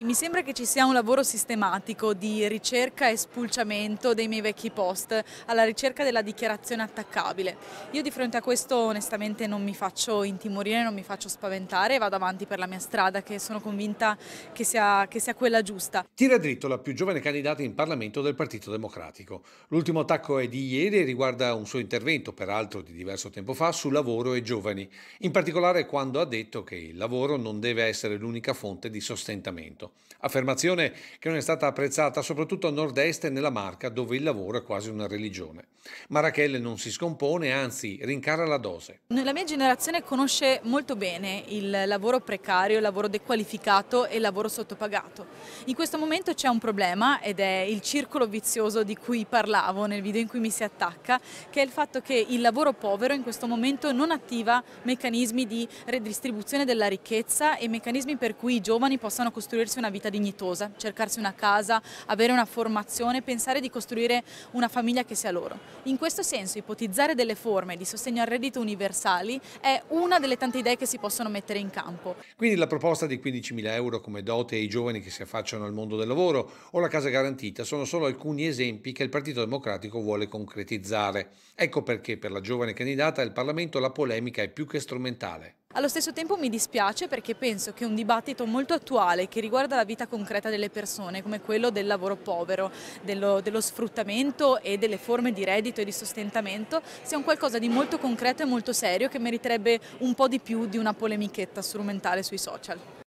Mi sembra che ci sia un lavoro sistematico di ricerca e spulciamento dei miei vecchi post alla ricerca della dichiarazione attaccabile. Io di fronte a questo onestamente non mi faccio intimorire, non mi faccio spaventare, e vado avanti per la mia strada che sono convinta che sia, che sia quella giusta. Tira dritto la più giovane candidata in Parlamento del Partito Democratico. L'ultimo attacco è di ieri e riguarda un suo intervento, peraltro di diverso tempo fa, su lavoro e giovani, in particolare quando ha detto che il lavoro non deve essere l'unica fonte di sostentamento. Affermazione che non è stata apprezzata soprattutto a nord-est e nella Marca, dove il lavoro è quasi una religione. Ma Rachele non si scompone, anzi rincara la dose. Nella mia generazione conosce molto bene il lavoro precario, il lavoro dequalificato e il lavoro sottopagato. In questo momento c'è un problema ed è il circolo vizioso di cui parlavo nel video in cui mi si attacca, che è il fatto che il lavoro povero in questo momento non attiva meccanismi di redistribuzione della ricchezza e meccanismi per cui i giovani possano costruirsi portarsi una vita dignitosa, cercarsi una casa, avere una formazione, pensare di costruire una famiglia che sia loro. In questo senso ipotizzare delle forme di sostegno al reddito universali è una delle tante idee che si possono mettere in campo. Quindi la proposta di 15.000 euro come dote ai giovani che si affacciano al mondo del lavoro o la casa garantita sono solo alcuni esempi che il Partito Democratico vuole concretizzare. Ecco perché per la giovane candidata al Parlamento la polemica è più che strumentale. Allo stesso tempo mi dispiace perché penso che un dibattito molto attuale che riguarda la vita concreta delle persone, come quello del lavoro povero, dello, dello sfruttamento e delle forme di reddito e di sostentamento, sia un qualcosa di molto concreto e molto serio che meriterebbe un po' di più di una polemichetta strumentale sui social.